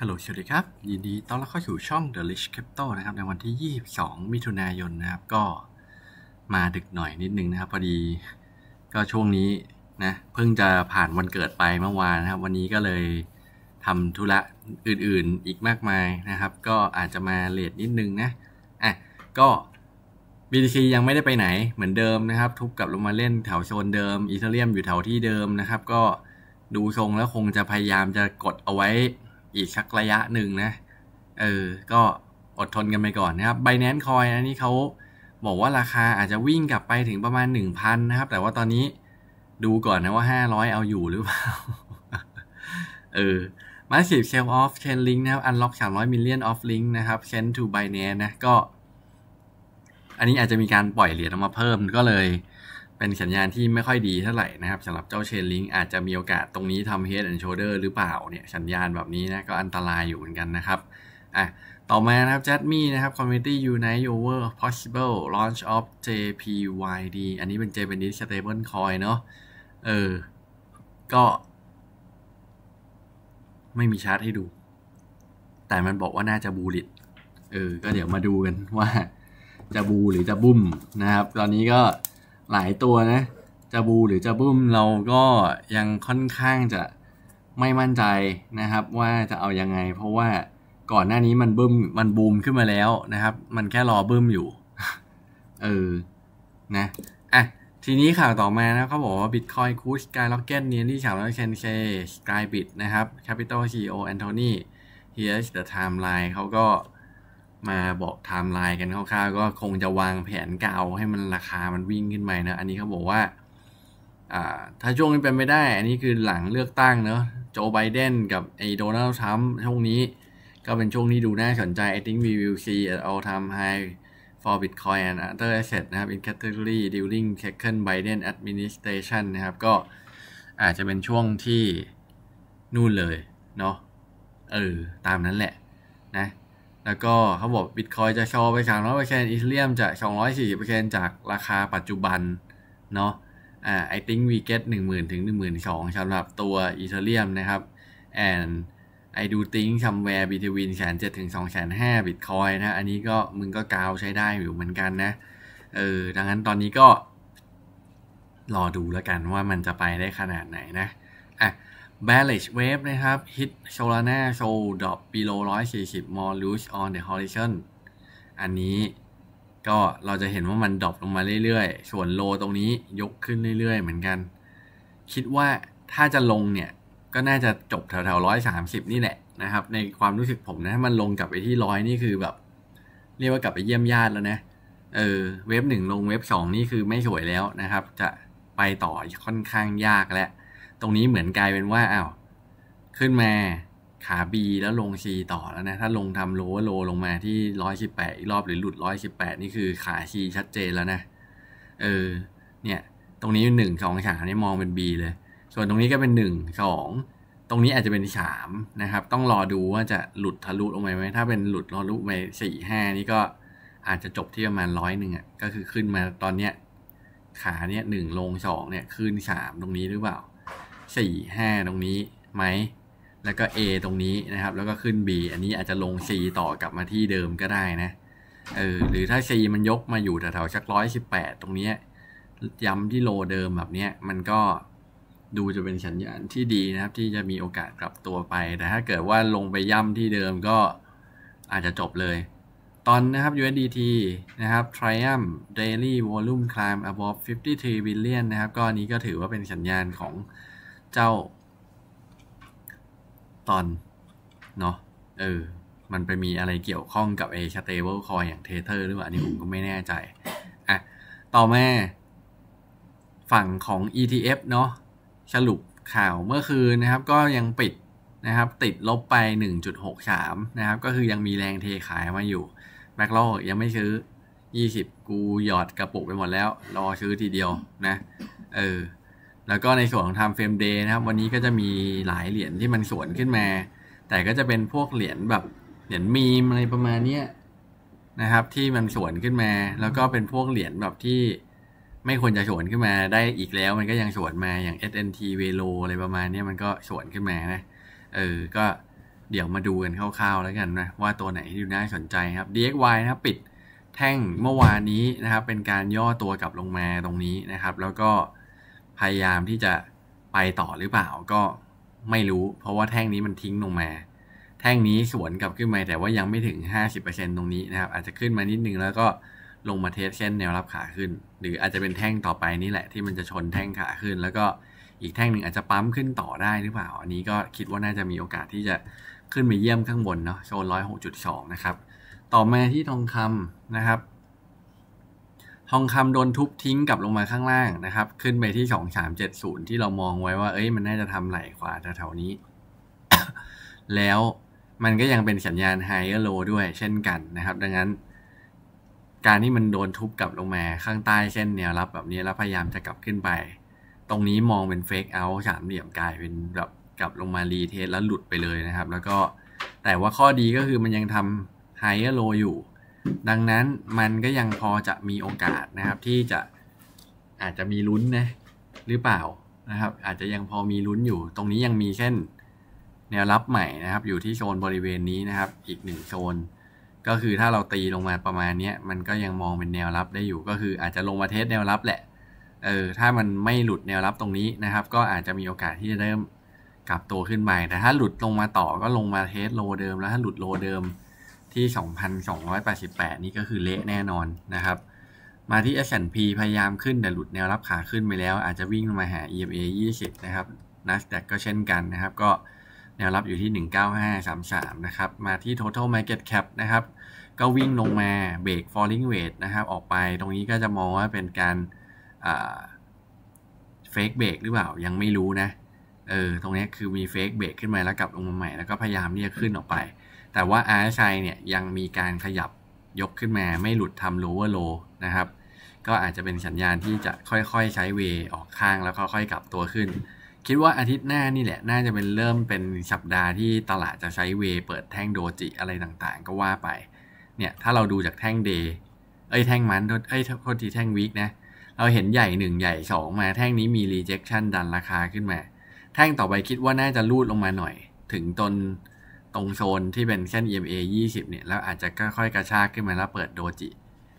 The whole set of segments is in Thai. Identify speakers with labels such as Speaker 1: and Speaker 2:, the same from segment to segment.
Speaker 1: ฮัลโหลสวัสดีครับยินดีต้อนรับเข้าสู่ช่อง The Rich Crypto นะครับ ในวันที่ 22 มิถุนายนนะครับ ก็มาดึกหน่อยนิดนึงนะครับ พอดีก็ช่วงนี้ นะ เพิ่งจะผ่านวันเกิดไปเมื่อวานนะครับ วันนี้ก็เลยทำธุระอื่นๆอีกมากมายนะครับ ก็อาจจะมาเลทนิดนึงนะ อ่ะ ก็ BTC ยังไม่ได้ไปไหนเหมือนเดิมนะครับทุบกลับลงมาเล่นแถวโซนเดิมอีเทเรียมอยู่แถวที่เดิมนะครับ ก็ดูทรงแล้วคงจะพยายามจะกดเอาไว้อีกสักระยะหนึ่งนะ เออ ก็อดทนกันไปก่อนนะครับไบแนนคอยอันนี้เขาบอกว่าราคาอาจจะวิ่งกลับไปถึงประมาณ 1,000 นะครับ แต่ว่าตอนนี้ดูก่อนนะว่า 500 เอาอยู่หรือเปล่า เออมาสิบเซลออฟเชนลิงนะครับอันล็อกสามร้อยมิลเลียนออฟลิงนะครับเชนทูไบแนนนะ ก็ อันนี้อาจจะมีการปล่อยเหรียญออกมาเพิ่มก็เลยเป็นสัญญาณที่ไม่ค่อยดีเท่าไหร่นะครับสำหรับเจ้าเชนลิงอาจจะมีโอกาสตรงนี้ทำ head and shoulder หรือเปล่าเนี่ยสัญญาณแบบนี้นะ ก็อันตรายอยู่เหมือนกันนะครับอ่ะต่อมานะครับ j a ม m ่นะครับ Community Unite Over Possible Launch of JPYD อันนี้เป็น j จ p ป n น s ิ Stable Coin เนาะเออ ก็ ไม่มีชาร์ตให้ดู แต่มันบอกว่าน่าจะบูลิตเออ ก็เดี๋ยวมาดูกันว่า จะบูหรือจะบุ้มนะครับ ตอนนี้ก็หลายตัวนะจะบูหรือจะบุ้มเราก็ยังค่อนข้างจะไม่มั่นใจนะครับว่าจะเอายังไงเพราะว่าก่อนหน้านี้มันบึ้มมันบูมขึ้นมาแล้วนะครับ มันแค่รอบึ้มอยู่เออนะอ่ะทีนี้ข่าวต่อมานะเขาบอกว่า Bitcoin คูชกายล็อกเก็ตเนียนที่ฉาบแล้วเชนเชสกายบิดนะครับ Capital CEO Anthony here's the timeline เขาก็มาบอกไทม์ไลน์กันคร่าวๆก็คงจะวางแผนเก่าให้มันราคามันวิ่งขึ้นไปนะ อันนี้เขาบอกว่าอ่า ถ้าช่วงนี้เป็นไม่ได้ อันนี้คือหลังเลือกตั้งเนอะโจไบเดนกับไอโดนัลด์ทรัมป์ช่วงนี้ ก็เป็นช่วงที่ดูน่าสนใจ I think we will see at all time high for Bitcoin and other asset นะครับ in category during second Biden administration นะครับก็อาจจะเป็นช่วงที่นู่นเลย เนาะเออตามนั้นแหละแล้วก็เขาบอกบิตคอยจะชอไปสามร้อยเปอร์เซ็นต์อีเทเรียมจะสองร้อยสี่สิบเปอร์เซ็นต์จากราคาปัจจุบันเนาะอ่าไอติ้งวีเกตหนึ่งหมื่นถึงหนึ่งหมื่นสองสำหรับตัวอีเทเรียมนะครับแอนไอดูติ้งคัมแวร์บิทวินแสนเจ็ดถึงสองแสนห้าบิตคอยนะ อันนี้ก็มึงก็กาวใช้ได้อยู่เหมือนกันนะ เออดังนั้นตอนนี้ก็รอดูแล้วกันว่ามันจะไปได้ขนาดไหนนะ b a l l a g e Wave นะครับ Hit Solana Show Drop Below 140 More Loose on the Horizon อันนี้ก็เราจะเห็นว่ามันดรอปลงมาเรื่อย ๆ ส่วนโลตรงนี้ยกขึ้นเรื่อย ๆ เหมือนกัน คิดว่าถ้าจะลงเนี่ยก็น่าจะจบแถวๆร้อยสามสิบนี่แหละนะครับ ในความรู้สึกผมนะ มันลงกลับไปที่ร้อยนี่คือแบบ เรียกว่ากลับไปเยี่ยมญาติแล้วนะ เออเว็บหนึ่งลงเว็บสองนี่คือไม่สวยแล้วนะครับ จะไปต่อค่อนข้างยากแล้วตรงนี้เหมือนกลายเป็นว่าอ้าวขึ้นมาขา B แล้วลง C ต่อแล้วนะ ถ้าลงทำโลว์โลลงมาที่ร้อยสิบแปดอีกรอบหรือหลุดร้อยสิบแปดนี่คือขา C ชัดเจนแล้วนะเออเนี่ย ตรงนี้หนึ่งสองขาเนี่ยมองเป็น B เลย ส่วนตรงนี้ก็เป็นหนึ่งสองตรงนี้อาจจะเป็นสามนะครับ ต้องรอดูว่าจะหลุดทะลุลงไปไหม ถ้าเป็นหลุดทะลุไปสี่ห้านี่ก็อาจจะจบที่ประมาณร้อยหนึ่งอ่ะก็คือขึ้นมาตอนเนี้ย ขาเนี่ยหนึ่งลงสองเนี่ยขึ้นสามตรงนี้หรือเปล่าสี่ห้าตรงนี้ไหม แล้วก็ A ตรงนี้นะครับ แล้วก็ขึ้น B อันนี้อาจจะลง C ต่อกลับมาที่เดิมก็ได้นะ เออ หรือถ้า C มันยกมาอยู่แถวๆชักร้อยสิบแปดตรงนี้ย้ำที่โลเดิมแบบนี้มันก็ดูจะเป็นสัญญาณที่ดีนะครับ ที่จะมีโอกาสกลับตัวไป แต่ถ้าเกิดว่าลงไปย่ำที่เดิมก็อาจจะจบเลย ตอนนะครับ USDT นะครับ Triumph Daily Volume Climb above 53 billion นะครับ ก็นี้ก็ถือว่าเป็นสัญญาณของเจ้า ตอน เนาะเออมันไปมีอะไรเกี่ยวข้องกับเอชเตเบิลคอยอย่างเทเทอร์หรือเปล่าอันนี้ผมก็ไม่แน่ใจอ่ะต่อมา ฝั่งของ ETF เนาะสรุปข่าวเมื่อคืนนะครับ ก็ยังปิดนะครับ ติดลบไป 1.63 นะครับ ก็คือยังมีแรงเทขายมาอยู่แม็กโลยังไม่ซื้อ20 กูหยอดกระปุกไปหมดแล้ว รอซื้อทีเดียวนะ เออแล้วก็ในส่วนของ time frame day นะครับ วันนี้ก็จะมีหลายเหรียญที่มันสวนขึ้นมา แต่ก็จะเป็นพวกเหรียญแบบเหรียญมีมอะไรประมาณนี้นะครับ ที่มันสวนขึ้นมา แล้วก็เป็นพวกเหรียญแบบที่ไม่ควรจะสวนขึ้นมาได้อีกแล้ว มันก็ยังสวนมาอย่าง SNT Velo อะไรประมาณนี้มันก็สวนขึ้นมานะเออก็เดี๋ยวมาดูกันคร่าวๆแล้วกันนะว่าตัวไหนที่ดูน่าสนใจครับ DXY นะครับปิดแท่งเมื่อวานนี้นะครับ เป็นการย่อตัวกลับลงมาตรงนี้นะครับ แล้วก็พยายามที่จะไปต่อหรือเปล่าก็ไม่รู้เพราะว่าแท่งนี้มันทิ้งลงมา แท่งนี้สวนกลับขึ้นมาแต่ว่ายังไม่ถึง 50%ตรงนี้นะครับ อาจจะขึ้นมานิดนึง แล้วก็ลงมาเทสเส้นแนวรับขาขึ้น หรืออาจจะเป็นแท่งต่อไปนี่แหละที่มันจะชนแท่งขาขึ้น แล้วก็อีกแท่งหนึ่งอาจจะปั๊มขึ้นต่อได้หรือเปล่าอันนี้ก็คิดว่าน่าจะมีโอกาสที่จะขึ้นไปเยี่ยมข้างบนเนาะโซน106.2 นะครับ ต่อมาที่ทองคำนะครับทองคำโดนทุบทิ้งกลับลงมาข้างล่างนะครับ ขึ้นไปที่ 2370 ที่เรามองไว้ว่า เอ้ยมันน่าจะทำไหลขวาแถวๆนี้ แล้วมันก็ยังเป็นสัญญาณไฮเออร์โลด้วยเช่นกันนะครับ ดังนั้น การที่มันโดนทุบกลับลงมาข้างใต้เส้นแนว รับแบบนี้ แล้วพยายามจะกลับขึ้นไป ตรงนี้มองเป็นเฟกเอาสามเหลี่ยมกลายเป็นแบบกลับลงมารีเทสแล้วหลุดไปเลยนะครับ แล้วก็แต่ว่าข้อดีก็คือมันยังทำไฮเออร์โลอยู่ดังนั้นมันก็ยังพอจะมีโอกาสนะครับ ที่จะอาจจะมีลุ้นนะหรือเปล่านะครับ อาจจะยังพอมีลุ้นอยู่ ตรงนี้ยังมีเส้นแนวรับใหม่นะครับ อยู่ที่โซนบริเวณนี้นะครับ อีกหนึ่งโซนก็คือถ้าเราตีลงมาประมาณนี้มันก็ยังมองเป็นแนวรับได้อยู่ ก็คือ อาจจะลงมาเทสแนวรับแหละเออถ้ามันไม่หลุดแนวรับตรงนี้นะครับ ก็อาจจะมีโอกาสที่จะเริ่มกลับตัวขึ้นไปแต่ถ้าหลุดลงมาต่อก็ลงมาเทสโลเดิมแล้ว ถ้าหลุดโลเดิมที่ 2,288 นี่ก็คือเละแน่นอนนะครับ มาที่ S&P พยายามขึ้น แต่หลุดแนวรับขาขึ้นไปแล้ว อาจจะวิ่งลงมาหา EMA 20 นะครับ NASDAQ ก็เช่นกันนะครับ ก็แนวรับอยู่ที่ 19533 นะครับ มาที่ total market cap นะครับ ก็วิ่งลงมาเบรก falling weight นะครับออกไป ตรงนี้ก็จะมองว่าเป็นการ fake break หรือเปล่ายังไม่รู้นะเออตรงนี้คือมี fake break ขึ้นมาแล้วกลับลงมาใหม่แล้วก็พยายามที่จะขึ้นออกไปแต่ว่า RSI เนี่ยยังมีการขยับยกขึ้นมา ไม่หลุดทำ lower low นะครับก็อาจจะเป็นสัญญาณที่จะค่อย ๆ ใช้เวออกข้างแล้วค่อยๆกลับตัวขึ้น คิดว่าอาทิตย์หน้านี่แหละ น่าจะเป็นเริ่มเป็นสัปดาห์ที่ตลาดจะใช้เวเปิดแท่งโดจิอะไรต่างๆ ก็ว่าไป เนี่ย ถ้าเราดูจากแท่งเดย์เอ้ยแท่งมันเอ้ยโทษทีแท่งวีคนะเราเห็นใหญ่1ใหญ่ 2 มาแท่งนี้มี rejection ดันราคาขึ้นมา แท่งต่อไปคิดว่าน่าจะรูดลงมาหน่อย ถึงตนตรงโซนที่เป็นเส้น EMA 20 เนี่ย แล้วอาจจะค่อยๆกระชากขึ้นมาแล้วเปิดโดจิ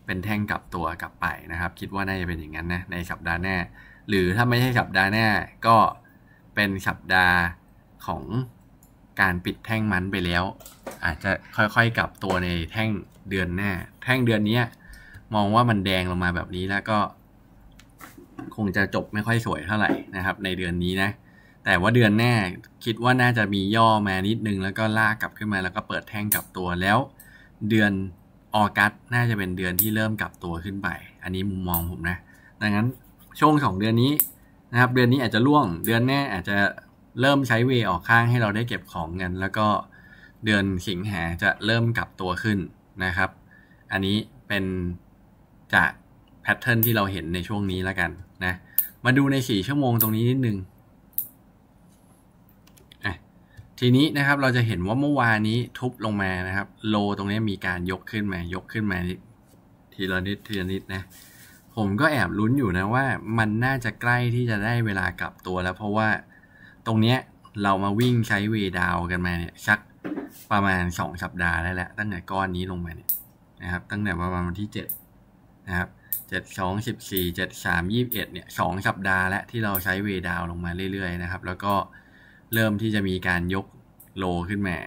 Speaker 1: เป็นแท่งกลับตัวกลับไปนะครับ คิดว่าน่าจะเป็นอย่างนั้นนะในสัปดาห์หน้าหรือถ้าไม่ใช่สัปดาห์หน้าก็เป็นสัปดาห์ของการปิดแท่งมันไปแล้ว อาจจะค่อยๆกลับตัวในแท่งเดือนหน้าแท่งเดือนนี้มองว่ามันแดงลงมาแบบนี้แล้วก็ คงจะจบไม่ค่อยสวยเท่าไหร่นะครับ ในเดือนนี้นะแต่ว่าเดือนหน้าคิดว่าน่าจะมีย่อมานิดนึง แล้วก็ลากกลับขึ้นมาแล้วก็เปิดแท่งกลับตัวแล้วเดือนออกัสน่าจะเป็นเดือนที่เริ่มกลับตัวขึ้นไป อันนี้มุมมองผมนะ ดังนั้นช่วงสองเดือนนี้นะครับเดือนนี้อาจจะล่วง เดือนหน้าอาจจะเริ่มใช้เวออกข้างให้เราได้เก็บของเงินแล้วก็เดือนสิงหาจะเริ่มกลับตัวขึ้นนะครับ อันนี้เป็นจากแพทเทิร์นที่เราเห็นในช่วงนี้แล้วกันนะมาดูใน4ชั่วโมงตรงนี้นิดนึงทีนี้นะครับเราจะเห็นว่าเมื่อวานนี้ทุบลงมานะครับ โลตรงนี้มีการยกขึ้นมา ยกขึ้นมาทีละนิดทีละนิดนะผมก็แอบลุ้นอยู่นะว่า มันน่าจะใกล้ที่จะได้เวลากลับตัวแล้ว เพราะว่าตรงเนี้ยเรามาวิ่งใช้เวดาวกันมาเนี่ยชักประมาณ2สัปดาห์ได้แล้วตั้งแต่ก้อนนี้ลงมาเนี่ยนะครับ ตั้งแต่ประมาณวันที่7นะครับเจ็ดสองสิบสี่เจ็ดสามยี่บเอ็ดเนี่ยสองสัปดาห์แล้วที่เราใช้เวดาวลงมาเรื่อยๆนะครับแล้วก็เริ่มที่จะมีการยกโลขึ้นมา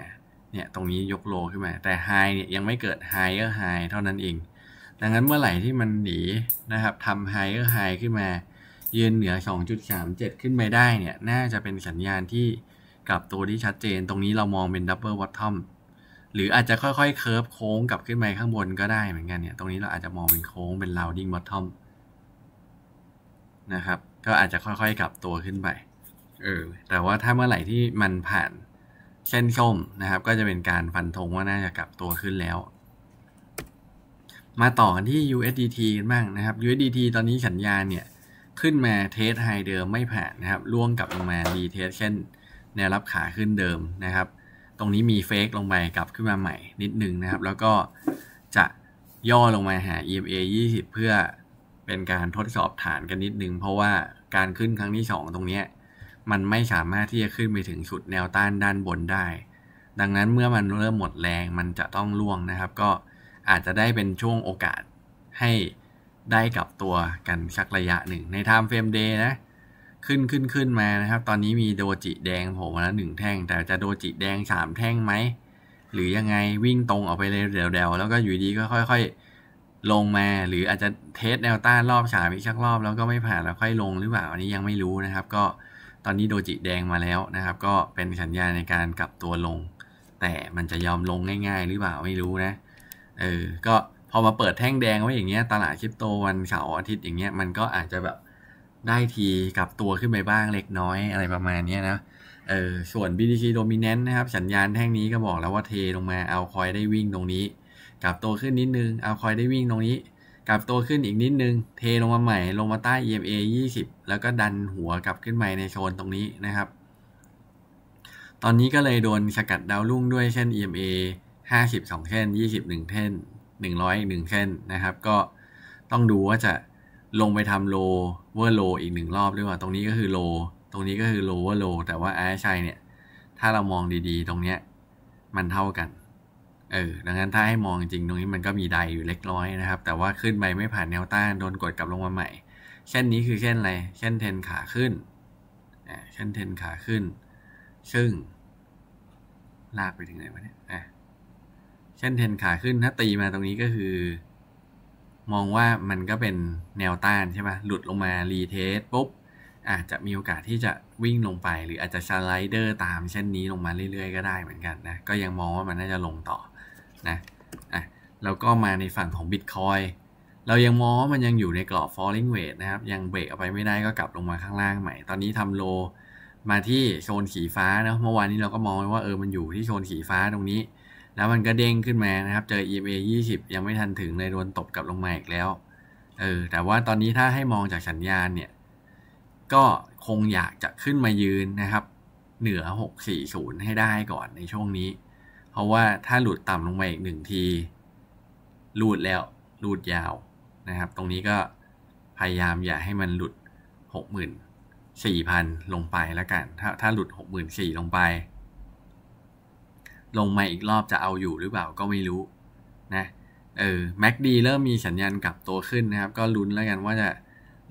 Speaker 1: เนี่ย ตรงนี้ยกโลขึ้นมา แต่ไฮเนี่ยยังไม่เกิดไฮเออร์ไฮเท่านั้นเอง ดังนั้นเมื่อไหร่ที่มันหนีนะครับทำไฮเออร์ไฮขึ้นมา ยืนเหนือ 2.37 ขึ้นไปได้เนี่ยน่าจะเป็นสัญญาณที่กลับตัวที่ชัดเจน ตรงนี้เรามองเป็นดับเบิลวอททอมหรืออาจจะค่อยๆเคิร์ฟโค้งกลับขึ้นไปข้างบนก็ได้เหมือนกันเนี่ย ตรงนี้เราอาจจะมองเป็นโค้งเป็นลาวดิ้งวอททอมนะครับ ก็อาจจะค่อยๆกลับตัวขึ้นไปเออแต่ว่าถ้าเมื่อไหร่ที่มันผ่านเส้นส้มนะครับ ก็จะเป็นการฟันธงว่าน่าจะกลับตัวขึ้นแล้ว มาต่อกันที่ USDT กันบ้างนะครับ USDT ตอนนี้สัญญาณเนี่ยขึ้นมาเทสไฮเดิมไม่ผ่านนะครับล่วงกลับลงมาดีเทสเช่นแนวรับขาขึ้นเดิมนะครับ ตรงนี้มีเฟกลงไปกลับขึ้นมาใหม่นิดนึงนะครับ แล้วก็จะย่อลงมาหา EMA 20 เพื่อเป็นการทดสอบฐานกันนิดนึงเพราะว่าการขึ้นครั้งที่2ตรงนี้มันไม่สามารถที่จะขึ้นไปถึงสุดแนวต้านด้านบนได้ ดังนั้นเมื่อมันเริ่มหมดแรง มันจะต้องล่วงนะครับ ก็อาจจะได้เป็นช่วงโอกาสให้ได้กลับตัวกันสักระยะหนึ่งในไทม์เฟรมเดย์นะ ขึ้นขึ้นขึ้นมานะครับ ตอนนี้มีโดจิแดงโผล่มาแล้วหนึ่งแท่ง แต่จะโดจิแดงสามแท่งไหม หรือยังไงวิ่งตรงออกไปเลยเดวๆ แล้วก็อยู่ดีก็ค่อยๆลงมา หรืออาจจะเทสแนวต้านรอบฉาบอีกชักรอบแล้วก็ไม่ผ่านแล้วค่อยลงหรือเปล่า อันนี้ยังไม่รู้นะครับ ก็อนนี้โดจิแดงมาแล้วนะครับก็เป็นสัญญาณในการกลับตัวลงแต่มันจะยอมลงง่ายๆหรือเปล่าไม่รู้นะเออก็พอมาเปิดแท่งแดงไว้อย่างเงี้ย ตลาดคริปโตวันเสาร์อาทิตย์อย่างเงี้ยมันก็อาจจะแบบได้ทีกลับตัวขึ้นไปบ้างเล็กน้อยอะไรประมาณนี้นะเออส่วน BTC Dominant นะครับสัญญาณแท่งนี้ก็บอกแล้วว่าเทลงมาเอาคอยได้วิ่งตรงนี้ กลับตัวขึ้นนิดนึงเอาคอยได้วิ่งตรงนี้กลับตัวขึ้นอีกนิดนึงเทลงมาใหม่ลงมาใต้ EMA 20 แล้วก็ดันหัวกลับขึ้นใหม่ในโซนตรงนี้นะครับ ตอนนี้ก็เลยโดนสกัดดาวรุ่งด้วยเช่น EMA 50 2เส้น21เส้น100 1เส้นนะครับ ก็ต้องดูว่าจะลงไปทำโลเวอร์โลอีกหนึ่งรอบด้วยว่า ตรงนี้ก็คือโลตรงนี้ก็คือโลเวอร์โล แต่ว่าไอ้ชัยเนี่ย ถ้าเรามองดีๆ ตรงเนี้ยมันเท่ากันเออดังนั้นถ้าให้มองจริงตรงนี้มันก็มีไดอยู่เล็กน้อยนะครับ แต่ว่าขึ้นไปไม่ผ่านแนวต้าน โดนกดกลับลงมาใหม่เส้นนี้คือเส้นอะไรเส้นเทนขาขึ้นเส้นเทนขาขึ้น ซึ่ง ลากไปถึงไหนวะเนี่ยอ่ะเส้นเทนขาขึ้นถ้าตีมาตรงนี้ก็คือ มองว่ามันก็เป็นแนวต้านใช่ไหมหลุดลงมารีเทสปุ๊บอาจจะมีโอกาสที่จะวิ่งลงไปหรืออาจจะสไลเดอร์ตามเช่นนี้ลงมาเรื่อยๆก็ได้เหมือนกันนะ ก็ยังมองว่ามันน่าจะลงต่อนะอ่ะแล้วก็มาในฝั่งของ Bitcoin เรายังมองว่ามันยังอยู่ในกรอบ falling wedge นะครับยังเบรกเอาไปไม่ได้ก็กลับลงมาข้างล่างใหม่ตอนนี้ทำโล มาที่โซนสีฟ้าเนะเมื่อวานนี้เราก็มองว่าเออมันอยู่ที่โซนสีฟ้าตรงนี้ แล้วมันก็เด้งขึ้นมานะครับเจอ EMA 20 ยังไม่ทันถึงเลยโดนตบกลับลงมาอีกแล้วเออแต่ว่าตอนนี้ถ้าให้มองจากสัญญาณเนี่ย ก็คงอยากจะขึ้นมายืนนะครับ เหนือ640ให้ได้ก่อนในช่วงนี้ราะว่าถ้าหลุดต่ำลงไปอีกหนึ่งทีหลุดแล้วหลุดยาวนะครับ ตรงนี้ก็พยายามอย่าให้มันหลุด 64,000 ลงไปแล้วกันถ้าถ้าหลุด 64,000ลงไป ลงมาอีกรอบจะเอาอยู่หรือเปล่าก็ไม่รู้นะเออแม็กดีเริ่มมีสัญญาณกลับตัวขึ้นนะครับ ก็ลุ้นแล้วกันว่าจะ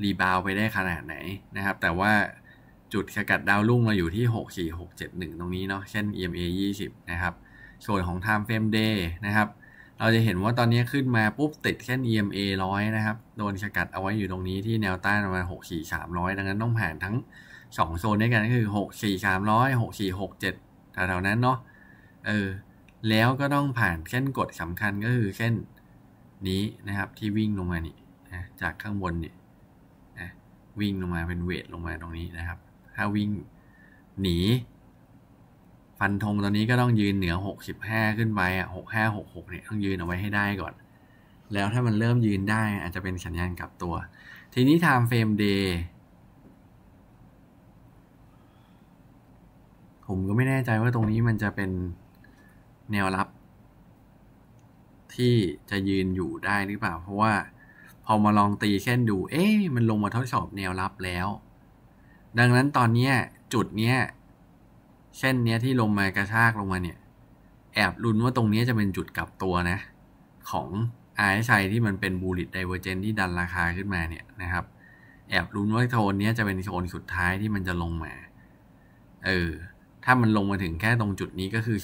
Speaker 1: รีบาวไปได้ขนาดไหนนะครับ แต่ว่าจุดสกัดดาวรุ่งเราอยู่ที่64671ตรงนี้เนาะเช่น EMA 20 นะครับส่วนของ Time Frame Day นะครับ เราจะเห็นว่าตอนนี้ขึ้นมาปุ๊บ ติดแค่ EMA ร้อยนะครับ โดนสกัดเอาไว้อยู่ตรงนี้ที่แนวต้านประมาณ6 4 3 0 0 ดังนั้นต้องผ่านทั้ง 2โซนด้วยกันก็คือ 6 4 3 0 0 6 4 6 7แถวๆนั้นเนาะเออแล้วก็ต้องผ่านเส้นกดสำคัญก็คือเส้นนี้นะครับ ที่วิ่งลงมานี่นะจากข้างบนนี่นะวิ่งลงมาเป็นเวทลงมาตรงนี้นะครับ ถ้าวิ่ง หนีฟันธงตอนนี้ก็ต้องยืนเหนือ 65 ขึ้นไปอ่ะ65 66เนี่ยต้องยืนเอาไว้ให้ได้ก่อน แล้วถ้ามันเริ่มยืนได้ อาจจะเป็นสัญญาณกลับตัว ทีนี้ time frame day ผมก็ไม่แน่ใจว่าตรงนี้มันจะเป็นแนวรับ ที่จะยืนอยู่ได้หรือเปล่า เพราะว่า พอมาลองตีเส้นดูเอ๊ะมันลงมาทดสอบแนวรับแล้ว ดังนั้นตอนนี้จุดเนี้ยเส้นเนี้ยที่ลงมากระชากลงมาเนี่ย แอบลุ้นว่าตรงนี้จะเป็นจุดกลับตัวนะ ของไอ้ชัยที่มันเป็นบูลิตไดเวอร์เจนที่ดันราคาขึ้นมาเนี่ยนะครับ แอบลุ้นว่าโซนนี้จะเป็นโซนสุดท้ายที่มันจะลงมา เออ ถ้ามันลงมาถึงแค่ตรงจุดนี้ก็คือ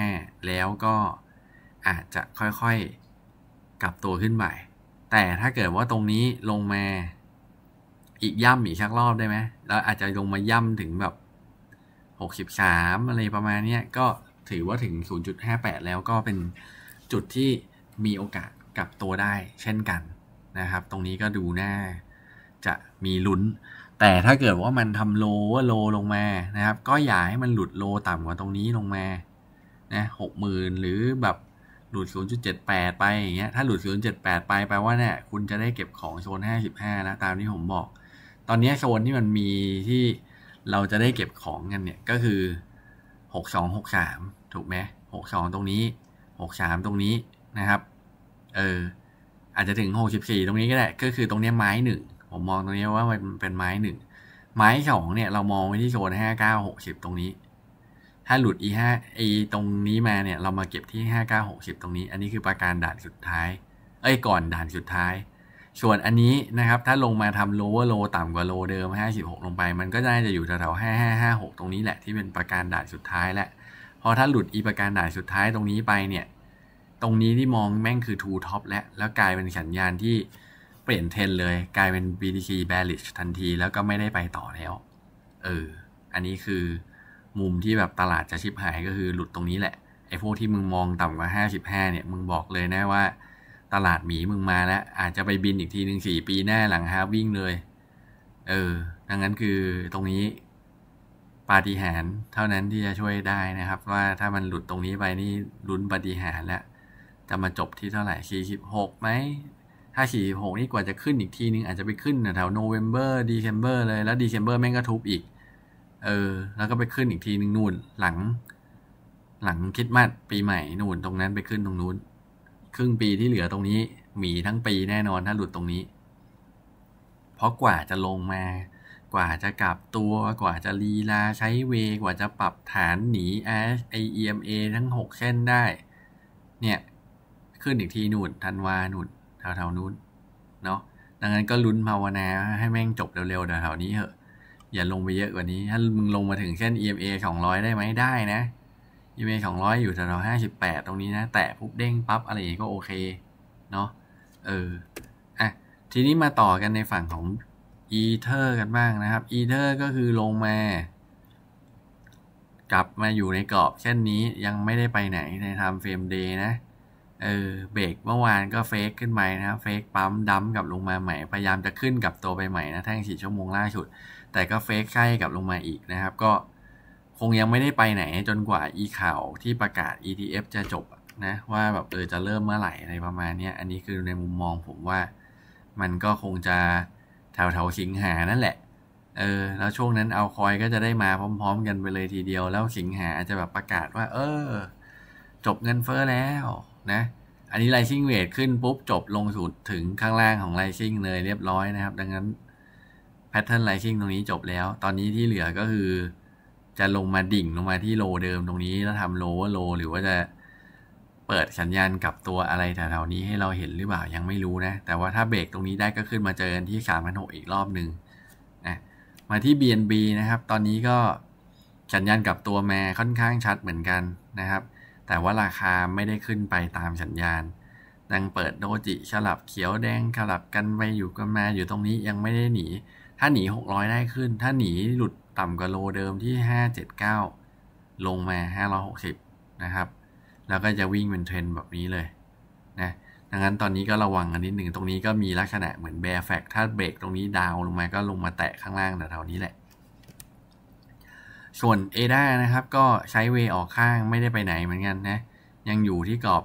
Speaker 1: 0.5แล้วก็อาจจะค่อย ๆ กลับตัวขึ้นไปแต่ถ้าเกิดว่าตรงนี้ลงมา อีกย่ำอีกชักรอบได้ไหมแล้วอาจจะลงมาย่ำถึงแบบ63 อะไรประมาณนี้ก็ถือว่าถึง 0.58 แล้วก็เป็นจุดที่มีโอกาสกลับตัวได้เช่นกันนะครับ ตรงนี้ก็ดูแน่จะมีลุ้น แต่ถ้าเกิดว่ามันทำโลว่าโลลงมานะครับ ก็อย่าให้มันหลุดโลต่ำกว่าตรงนี้ลงมานะหกหมื่นหรือแบบหลุด 0.78 ไปอย่างเงี้ยถ้าหลุด 0.78 ไปแปลว่าเนี่ยคุณจะได้เก็บของโซน 55 นะ ตามที่ผมบอกตอนนี้โซนที่มันมีที่เราจะได้เก็บของกันเนี่ยก็คือหกสองหกสามถูกไหมหกสองตรงนี้ หกสามตรงนี้นะครับ เอออาจจะถึงหกสิบสี่ตรงนี้ก็ได้ ก็คือตรงนี้ไม้หนึ่ง ผมมองตรงนี้ว่ามันเป็นไม้หนึ่ง ไม้สองเนี่ย เรามองไว้ที่โซนห้าเก้าหกสิบตรงนี้ ถ้าหลุดอีห้าไอตรงนี้มาเนี่ย เรามาเก็บที่ห้าเก้าหกสิบตรงนี้ อันนี้คือประการด่านสุดท้าย เอ้ยก่อนด่านสุดท้ายส่วนอันนี้นะครับถ้าลงมาทำ lower low ต่ำกว่า low เดิม 56 ลงไป มันก็น่าจะอยู่แถวๆ5556 ตรงนี้แหละที่เป็นประการด่านสุดท้ายแหละ พอถ้าหลุดอีประการด่านสุดท้ายตรงนี้ไปเนี่ย ตรงนี้ที่มองแม่งคือ two top แล้ว แล้วกลายเป็นสัญญาณที่เปลี่ยนเทรนเลย กลายเป็น BTC bearish ทันที แล้วก็ไม่ได้ไปต่อแล้วเอออันนี้คือ มุมที่แบบตลาดจะชิบหาย ก็คือหลุดตรงนี้แหละไอ้พวกที่มึงมองต่ำกว่า 55 เนี่ย มึงบอกเลยนะว่าตลาดหมีมึงมาแล้ว อาจจะไปบินอีกทีหนึ่งสี่ปีหน้าหลังฮาวิ่งเลย เออดังนั้นคือตรงนี้ปาฏิหาริย์เท่านั้นที่จะช่วยได้นะครับ ว่าถ้ามันหลุดตรงนี้ไปนี่ลุ้นปาฏิหาริย์แล้วจะมาจบที่เท่าไหร่สี่สิบหกไหม ถ้าสี่สิบหกนี่กว่าจะขึ้นอีกทีนึง อาจจะไปขึ้นแถวโนเวมเบอร์ดีเซมเบอร์เลยแล้วดีเซมเบอร์แม่งก็ทุบอีก เออ แล้วก็ไปขึ้นอีกทีนึงนู่นหลัง หลังคิดมาสปีใหม่นู่นตรงนั้นไปขึ้นตรงนู้นครึ่งปีที่เหลือตรงนี้หมีทั้งปีแน่นอนถ้าหลุดตรงนี้ เพราะกว่าจะลงมา กว่าจะกลับตัวกว่าจะลีลาใช้เว กว่าจะปรับฐานหนีแอชไอเอ็มเอทั้งหกเส้นได้ เนี่ย ขึ้นอีกทีหนุนธันวาหนุ่นแถวๆนู้นเนาะดังนั้นก็ลุ้นภาวนาให้แม่งจบเร็วๆแถวๆนี้เหอะ อย่าลงไปเยอะกว่านี้ ถ้ามึงลงมาถึงเส้น EMA 200 ได้ไหมได้นะ EMA 200อยู่แถวห้าสิบแปดตรงนี้นะ แตะปุ๊บเด้งปั๊บ อะไรอย่างนี้ก็โอเคเนาะเอออ่ะทีนี้มาต่อกันในฝั่งของ Ether กันบ้างนะครับ Ether ก็คือลงมากลับมาอยู่ในกรอบ เช่นนี้ยังไม่ได้ไปไหนในทำเฟรมเดย์นะเออเบรกเมื่อวานก็เฟกขึ้นไปนะเฟกปั๊มดั้มกับลงมาใหม่พยายามจะขึ้นกับตัวไปใหม่นะแท่งสี่ชั่วโมงล่าสุด แต่ก็เฟกใกล้กับลงมาอีกนะครับ ก็คงยังไม่ได้ไปไหนจนกว่าอีข่าวที่ประกาศ ETF จะจบนะ ว่าแบบเออจะเริ่มเมื่อไหร่อะไรประมาณนี้อันนี้คือในมุมมองผมว่ามันก็คงจะแถวแถวสิงหานั่นแหละเออแล้วช่วงนั้นเอาคอยก็จะได้มาพร้อมๆกันไปเลยทีเดียวแล้วสิงหาจะแบบประกาศว่า เออ จบเงินเฟ้อแล้ว นะ อันนี้ไลซิ่งเวทขึ้นปุ๊บจบลงสุดถึงข้างล่างของไลซิ่งเลยเรียบร้อยนะครับ ดังนั้นแพทเทิร์นไลซิ่งตรงนี้จบแล้ว ตอนนี้ที่เหลือก็คือจะลงมาดิ่งลงมาที่โลเดิมตรงนี้แล้วทำโลว่าโล หรือว่าจะเปิดสัญญาณกับตัวอะไรแถวๆนี้ให้เราเห็นหรือเปล่ายังไม่รู้นะ แต่ว่าถ้าเบรกตรงนี้ได้ก็ขึ้นมาเจอกันที่สามพันหกอีกรอบหนึ่งนะมาที่ BNB นะครับ ตอนนี้ก็ สัญญาณกับตัวแม่ค่อนข้างชัดเหมือนกันนะครับ แต่ว่าราคาไม่ได้ขึ้นไปตามสัญญาณดังเปิดโดจิฉลับเขียวแดงฉลับกันไปอยู่กันมาอยู่ตรงนี้ยังไม่ได้หนี ถ้าหนี600ได้ขึ้น ถ้าหนีหลุดต่ำกว่าโลเดิมที่ 579 ลงมา 560 นะครับ แล้วก็จะวิ่งเป็นเทรนแบบนี้เลย นะดังนั้นตอนนี้ก็ระวังกันนิดหนึ่ง ตรงนี้ก็มีลักษณะเหมือนแบร์แฟกถ้าเบรกตรงนี้ดาวลงมาก็ลงมาแตะข้างล่างแถวๆนี้แหละ ส่วน a อ a นะครับก็ใช้เวออกข้างไม่ได้ไปไหนเหมือนกันนะ ยังอยู่ที่กรอบ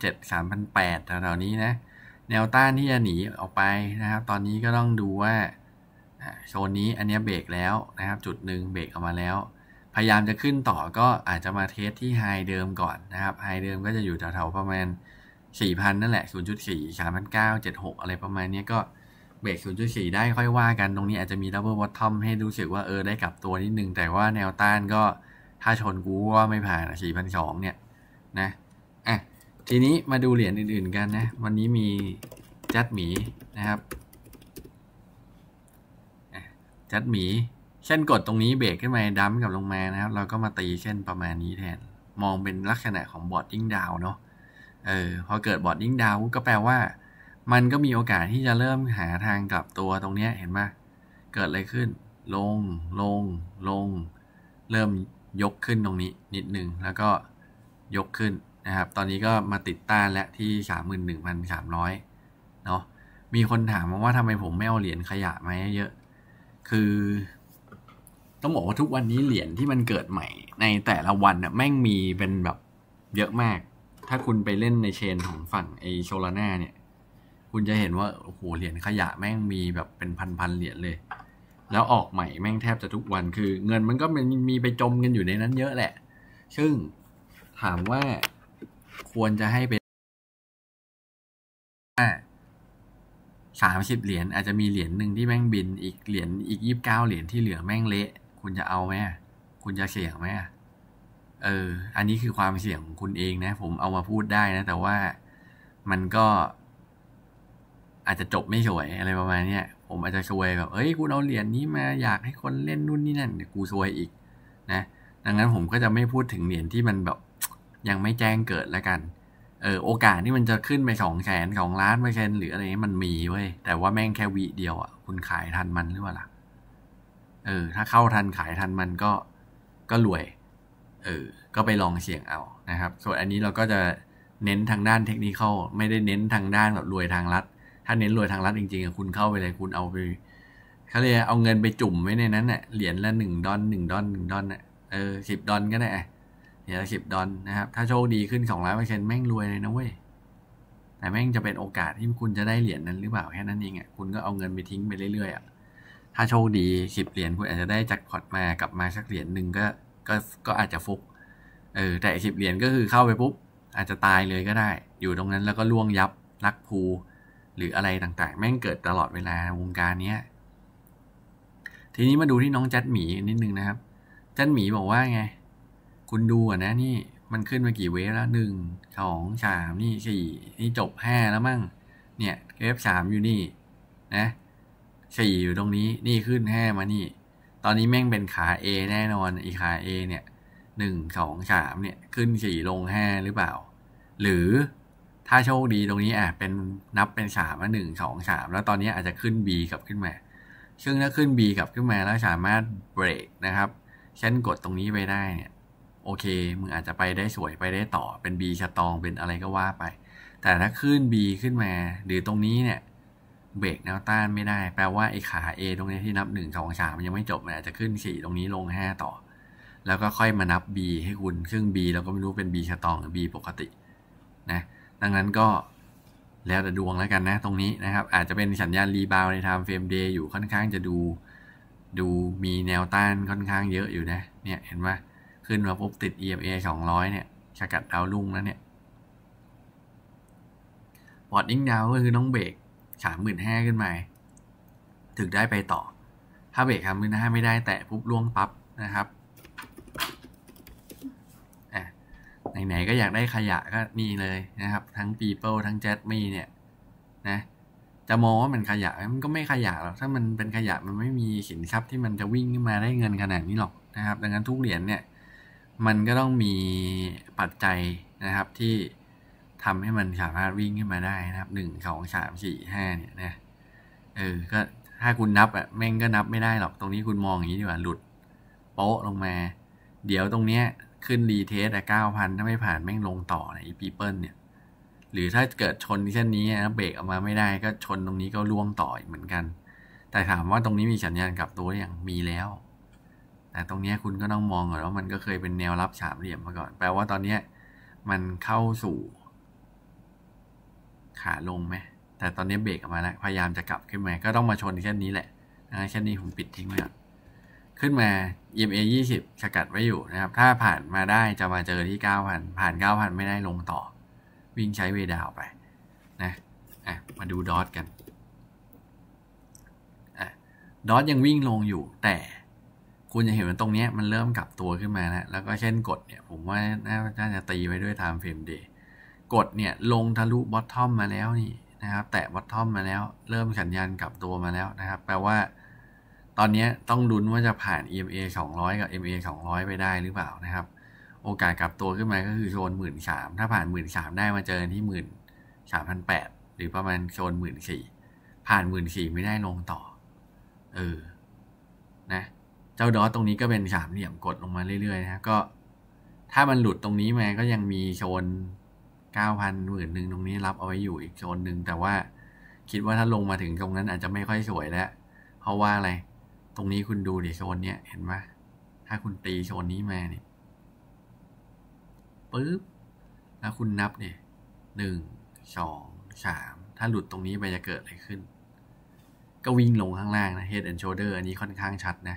Speaker 1: 3,700 3,800แถวๆนี้นะ แนวต้านที่จะหนีออกไปนะครับ ตอนนี้ก็ต้องดูว่าโซนนี้อันนี้เบรกแล้วนะครับ จุดหนึ่งเบรกออกมาแล้ว พยายามจะขึ้นต่อก็อาจจะมาเทสที่ไฮเดิมก่อนนะครับไฮเดิมก็จะอยู่แถวๆประมาณ 4,000 นั่นแหละ 0.4 3 9 0 76 อะไรประมาณนี้ก็เบรก0.4 ได้ค่อยว่ากันตรงนี้อาจจะมีดับเบิลวอททอมให้รู้สึกว่าเออได้กลับตัวนิดนึงแต่ว่าแนวต้านก็ถ้าชนกูว่าไม่ผ่าน 4,200เนี่ยนะอ่ะทีนี้มาดูเหรียญอื่นๆกันนะวันนี้มีจัดหมีนะครับจัดหมี เช่นกดตรงนี้เบรกขึ้นมาดั้มกับลงมานะครับ เราก็มาตีเช่นประมาณนี้แทน มองเป็นลักษณะของบอดดิ้งดาวเนาะเออพอเกิดบอดดิ้งดาวก็แปลว่า มันก็มีโอกาสที่จะเริ่มหาทางกลับตัวตรงนี้เห็นไหมเกิดอะไรขึ้น ลง ลง ลง เริ่มยกขึ้นตรงนี้ นิดนึงแล้วก็ยกขึ้นนะครับ ตอนนี้ก็มาติดต้านและที่31,300เนาะมีคนถามมาว่าทำไมผมไม่เอาเหรียญขยะมาเยอะคือต้องบอกว่าทุกวันนี้เหรียญที่มันเกิดใหม่ ในแต่ละวันน่ะแม่งมีเป็นแบบเยอะมาก ถ้าคุณไปเล่นในเชนของฝั่งไอโชลาน่าเนี่ย คุณจะเห็นว่าโอ้โหเหรียญขยะแม่งมีแบบเป็นพันๆเหรียญเลย แล้วออกใหม่แม่งแทบจะทุกวันคือ เงินมันก็มันมีไปจมกันอยู่ในนั้นเยอะแหละ ซึ่งถามว่าควรจะให้ไปสามสิบเหรียญอาจจะมีเหรียญหนึ่งที่แม่งบิน อีกเหรียญอีกยี่สิบเก้าเหรียญที่เหลือแม่งเละ คุณจะเอาไหมคุณจะเสี่ยงไหมเออ อันนี้คือความเสี่ยงของคุณเองนะ ผมเอามาพูดได้นะ แต่ว่ามันก็ อาจจะจบไม่สวยอะไรประมาณเนี้ยผมอาจจะซวยแบบเอ้ยคุณเอาเหรียญนี้มาอยากให้คนเล่นนู่นนี่นั่นกูซวยอีก นะ ดังนั้นผมก็จะไม่พูดถึงเหรียญที่มันแบบยังไม่แจ้งเกิดแล้วกันเออโอกาสที่มันจะขึ้นไปสองแสนสองล้านไปเซนหรืออะไรนี้มันมีเว้ยแต่ว่าแม่งแค่วิเดียวอ่ะคุณขายทันมันหรือเปล่าล่ะเออถ้าเข้าทันขายทันมันก็ก็รวยเออก็ไปลองเสี่ยงเอานะครับ ส่วนอันนี้เราก็จะเน้นทางด้านเทคนิคเข้าไม่ได้เน้นทางด้านแบบรวยทางรัฐถ้าเน้นรวยทางรัฐจริงๆคุณเข้าไปเลยคุณเอาไปเขาเรียกเอาเงินไปจุ่มไว้ในนั้นเน่ะเหรียญละหนึ่งดอนหนึ่งดอนหนึ่งดอนเน่ะเออสิบดอนก็ได้เดี๋ยวสิบดอนนะครับ ถ้าโชคดีขึ้นสองร้อยเปอร์เซ็นต์แม่งรวยเลยนะเว้ย แต่แม่งจะเป็นโอกาสที่คุณจะได้เหรียญนั้นหรือเปล่าแค่นั้นเองอ่ะคุณก็เอาเงินไปทิ้งไปเรื่อยๆอ่ะถ้าโชคดีสิบเหรียญคุณอาจจะได้จัดพอตมากลับมาสักเหรียญหนึ่งก็ ก็ก็อาจจะฟุก เออแต่สิบเหรียญก็คือเข้าไปปุ๊บ อาจจะตายเลยก็ได้ อยู่ตรงนั้นแล้วก็ล่วงยับลักภู หรืออะไรต่างๆ แม่งเกิดตลอดเวลาวงการเนี้ย ทีนี้มาดูที่น้องจัดหมีนิดนึงนะครับ จัดหมีบอกว่าไงคุณดูอ่ะนะนี่มันขึ้นมากี่เวฟแล้วหนึ่งสองสามนี่สี่นี่จบห้าแล้วมั้งเนี่ยเวฟสามอยู่นี่ นะสี่อยู่ตรงนี้นี่ขึ้นห้ามานี่ ตอนนี้แม่งเป็นขา A แน่นอนอีขา A เนี่ยหนึ่งสองสามเนี่ยขึ้นสี่ลงห้าหรือเปล่า หรือถ้าโชคดีตรงนี้อ่ะ เป็นนับเป็นสามหนึ่งสองสามแล้วตอนนี้อาจจะขึ้น B กลับขึ้นมา ซึ่งถ้าขึ้น B กลับขึ้นมาแล้วสามารถเบรกนะครับเช่นกดตรงนี้ไปได้เนี่ยโอเค มึงอาจจะไปได้สวยไปได้ต่อ เป็น B ชะตองเป็นอะไรก็ว่าไป แต่ถ้าขึ้น B ขึ้นมาหรือตรงนี้เนี่ยเบรกแนวต้านไม่ได้ แปลว่าไอ้ขา A ตรงนี้ที่นับ1 2 3มันยังไม่จบมันอาจจะขึ้น 4 ตรงนี้ลง 5 ต่อ แล้วก็ค่อยมานับ B ให้คุณซึ่ง B เราก็ไม่รู้เป็น B ชะตองหรือ B ปกตินะ ดังนั้นก็ แล้วแต่ดวงแล้วกันนะ ตรงนี้นะครับ อาจจะเป็นสัญญาณรีบาวในไทม์เฟรมเดย์อยู่ค่อนข้างจะดู ดูมีแนวต้านค่อนข้างเยอะอยู่นะ เนี่ยเห็นไหมขึ้นมาปุ๊บติด EMA 200 เนี่ยสกัดดาวรุ่งแล้วเนี่ยบอดอิงดาวก็คือต้องเบรก3า0หมื่นห้าขึ้นมา ถึงได้ไปต่อ ถ้าเบรกสามหมื่นห้าไม่ได้ แตะปุ๊บล่วงปั๊บนะครับไหน ๆ ก็อยากได้ขยะก็นี่เลยนะครับ ทั้ง People ทั้ง j a s m e เนี่ย นะ จะมองว่ามันขยะ มันก็ไม่ขยะหรอก ถ้ามันเป็นขยะมันไม่มีสินทรัพย์ที่มันจะวิ่งขึ้นมาได้เงินขนาดนี้หรอกนะครับ ดังนั้นทุกเหรียญเนี่ยมันก็ต้องมีปัจจัยนะครับที่ทำให้มันสามารถวิ่งขึ้นมาได้นะครับหนึ่งสองสามสี่ห้าเนี่ยนะเออก็ถ้าคุณนับอะแม่งก็นับไม่ได้หรอก ตรงนี้คุณมองอย่างนี้ดีกว่าหลุดโป๊ะลงมา เดี๋ยวตรงเนี้ยขึ้นรีเทสอะเก้าพันถ้าไม่ผ่านแม่งลงต่อนะไอปีเปิลเนี่ย หรือถ้าเกิดชนเส้นนี้นะเบรกออกมาไม่ได้ก็ชนตรงนี้ก็ล่วงต่ออีกเหมือนกัน แต่ถามว่าตรงนี้มีสัญญาณกลับตัวอย่างมีแล้วแต่ตรงนี้คุณก็ต้องมองก่อนว่ามันก็เคยเป็นแนวรับสามเหลี่ยมมาก่อน แปลว่าตอนนี้มันเข้าสู่ ขาลงไหมแต่ตอนนี้เบรกออกมาแล้วพยายามจะกลับขึ้นมา ก็ต้องมาชนเช่นนี้แหละนะเช่นนี้ผมปิดทิ้งไว้ก่อนขึ้นมา EMA 20สกัดไว้อยู่นะครับ ถ้าผ่านมาได้จะมาเจอที่ 9,000ผ่าน9,000ไม่ได้ลงต่อ วิ่งใช้เวดาวไปนะอ่ะมาดูดอทกันอ่ะดอทยังวิ่งลงอยู่ แต่คุณจะเห็นว่าตรงนี้มันเริ่มกลับตัวขึ้นมานะ แล้วก็เช่นกดเนี่ย ผมว่าน่าจะตีไว้ด้วยไทม์เฟรมเดย์กดเนี่ย ลงทะลุบอ t ทอมมาแล้วนี่นะครับ แตะบอ t ทอมมาแล้ว เริ่มสัญญาณกลับตัวมาแล้วนะครับ แปลว่าตอนนี้ต้องลุ้นว่าจะผ่าน EMA 200 กับ MA 200 ไปได้หรือเปล่านะครับ โอกาสกลับตัวขึ้นมาก็คือโซนหมื่นสามถ้าผ่านหมื่นสามได้มาเจอที่หมื่นสามพันแปดหรือประมาณโซนหมื่นสี่ผ่านหมื่นสี่ไม่ได้ลงต่อเออนะเจ้าดอตตรงนี้ก็เป็นสามเหลี่ยมกดลงมาเรื่อยๆนะก็ ถ้ามันหลุดตรงนี้มาก็ยังมีโซนเก้าพันหมื่นหนึ่งตรงนี้รับ เอาไว้อยู่อีกโซนหนึ่ง แต่ว่าคิดว่าถ้าลงมาถึงตรงนั้นอาจจะไม่ค่อยสวยแล้วเพราะว่าอะไร ตรงนี้คุณดูดิโซนเนี้ยเห็นไหมถ้าคุณตีโซนนี้มาเนี่ย ปึ๊บแล้วคุณนับเนี่ย หนึ่ง สอง สาม ถ้าหลุดตรงนี้ไปจะเกิดอะไรขึ้น ก็วิ่งลงข้างล่างนะ head and shoulder อันนี้ค่อนข้างชัดนะ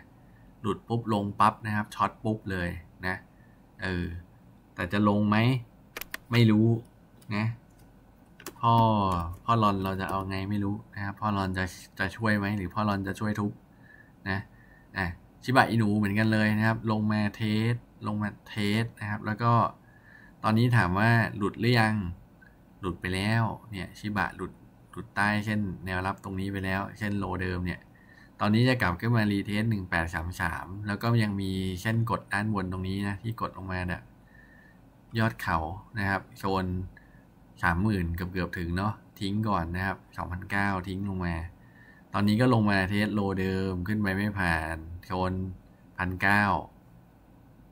Speaker 1: หลุดปุ๊บลงปั๊บนะครับช็อตปุ๊บเลยนะเออแต่จะลงไหมไม่รู้นะพ่อพ่อรอนเราจะเอาไงไม่รู้นะครับพ่อรอนจะจะช่วยไหมหรือพ่อรอนจะช่วยทุบนะอ่ะชิบะอินูเหมือนกันเลยนะครับ ลงมาเทส ลงมาเทสนะครับ แล้วก็ตอนนี้ถามว่าหลุดหรือยังหลุดไปแล้ว เนี่ยชิบะหลุดหลุดใต้ เช่น แนวรับตรงนี้ไปแล้ว เช่นโลเดิมเนี่ยตอนนี้จะกลับขึ้นมารีเทสหนึ่งแปดสามสามแล้วก็ยังมีเส้นกดด้านบนตรงนี้นะ ที่กดลงมาเนี่ยยอดเขา นะครับโซนสามหมื่นเกือบเกือบถึงเนาะทิ้งก่อนนะครับสองพันเก้าทิ้งลงมา ตอนนี้ก็ลงมาเทสโลเดิมขึ้นไปไม่ผ่านโซนพันเก้า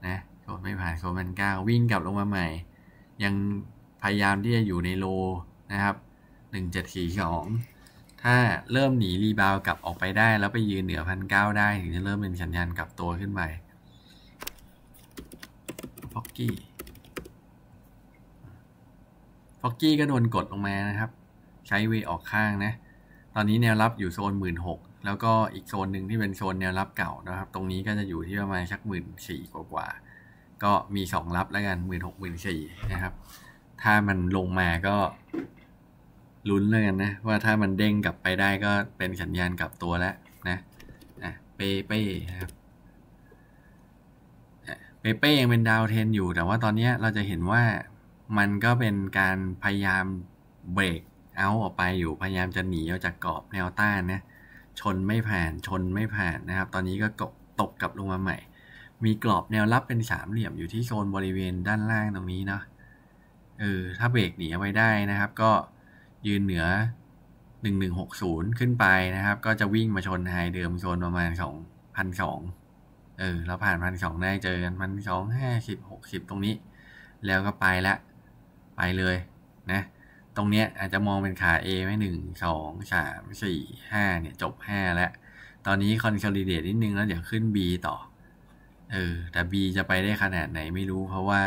Speaker 1: นะโซนไม่ผ่านโซนพันเก้าวิ่งกลับลงมาใหม่ ยังพยายามที่จะอยู่ในโลนะครับหนึ่งเจ็ดสี่สองถ้าเริ่มหนีรีบาวกลับออกไปได้ แล้วไปยืนเหนือพันเก้าได้ถึงจะเริ่มเป็นสัญญาณกลับตัวขึ้นไปฟ็อกกี้ฟ็อกกี้ก็โดนกดลงมานะครับ ใช้เวออกข้างนะ ตอนนี้แนวรับอยู่โซนหมื่นหกแล้วก็อีกโซนหนึ่งที่เป็นโซนแนวรับเก่านะครับ ตรงนี้ก็จะอยู่ที่ประมาณชักหมื่นสี่กว่า ก็มีสองรับแล้วกันหมื่นหกหมื่นสี่นะครับ ถ้ามันลงมาก็ลุ้นเลยกันนะว่าถ้ามันเด้งกลับไปได้ก็เป็นสัญญาณกลับตัวแล้วนะอ่ะเป้เป้ครับเปเป้ยังเป็นดาวเทนอยู่แต่ว่าตอนนี้เราจะเห็นว่ามันก็เป็นการพยายามเบรกเอาออกไปอยู่พยายามจะหนีออกจากกรอบแนวต้านนะชนไม่ผ่านชนไม่ผ่านนะครับ ตอนนี้ก็ตกกลับลงมาใหม่ มีกรอบแนวรับเป็นสามเหลี่ยมอยู่ที่โซนบริเวณด้านล่างตรงนี้เนาะเออถ้าเบรกหนีไปได้นะครับก็ยืนเหนือ 1160 ขึ้นไปนะครับ ก็จะวิ่งมาชนไฮเดิมโซนประมาณ2,200เออเราผ่าน1ส0งได้เจอกัน1,250 60 ตรงนี้แล้วก็ไปละ ไปเลยนะ ตรงเนี้ยอาจจะมองเป็นขา A ไหม1 2 3 4 5เนี่ย จบ 5 แล้ว ตอนนี้คอนโซลิเดตนิดนึงแล้วเดี๋ยวขึ้น B ต่อเออแต่ B จะไปได้ขนาดไหนไม่รู้เพราะว่า